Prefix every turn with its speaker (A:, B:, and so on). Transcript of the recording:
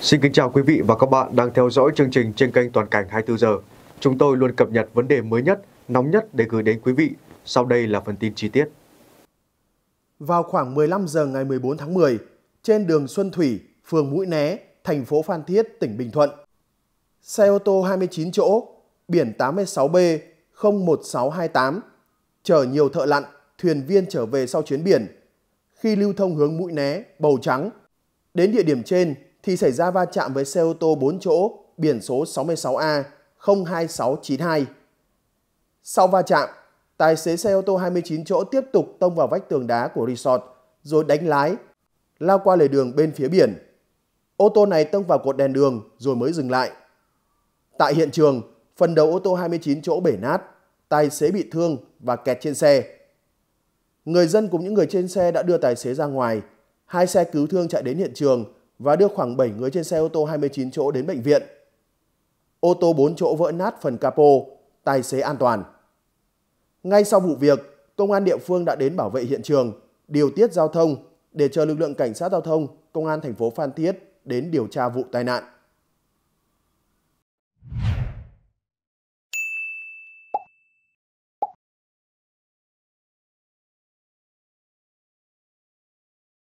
A: Xin kính chào quý vị và các bạn đang theo dõi chương trình trên kênh Toàn cảnh 24 giờ. Chúng tôi luôn cập nhật vấn đề mới nhất, nóng nhất để gửi đến quý vị. Sau đây là phần tin chi tiết.
B: Vào khoảng 15 giờ ngày 14 tháng 10, trên đường Xuân Thủy, phường Mũi Né, thành phố Phan Thiết, tỉnh Bình Thuận, xe ô tô 29 chỗ, biển 86B 01628 chở nhiều thợ lặn, thuyền viên trở về sau chuyến biển. Khi lưu thông hướng Mũi Né, Bầu Trắng, đến địa điểm trên thì xảy ra va chạm với xe ô tô 4 chỗ biển số 66A 02692. Sau va chạm, tài xế xe ô tô 29 chỗ tiếp tục tông vào vách tường đá của resort rồi đánh lái, lao qua lề đường bên phía biển. Ô tô này tông vào cột đèn đường rồi mới dừng lại. Tại hiện trường, phần đầu ô tô 29 chỗ bể nát, tài xế bị thương và kẹt trên xe. Người dân cùng những người trên xe đã đưa tài xế ra ngoài. Hai xe cứu thương chạy đến hiện trường và đưa khoảng 7 người trên xe ô tô 29 chỗ đến bệnh viện. Ô tô 4 chỗ vỡ nát phần capo, tài xế an toàn. Ngay sau vụ việc, công an địa phương đã đến bảo vệ hiện trường, điều tiết giao thông để chờ lực lượng cảnh sát giao thông, công an thành phố Phan Thiết đến điều tra vụ tai nạn.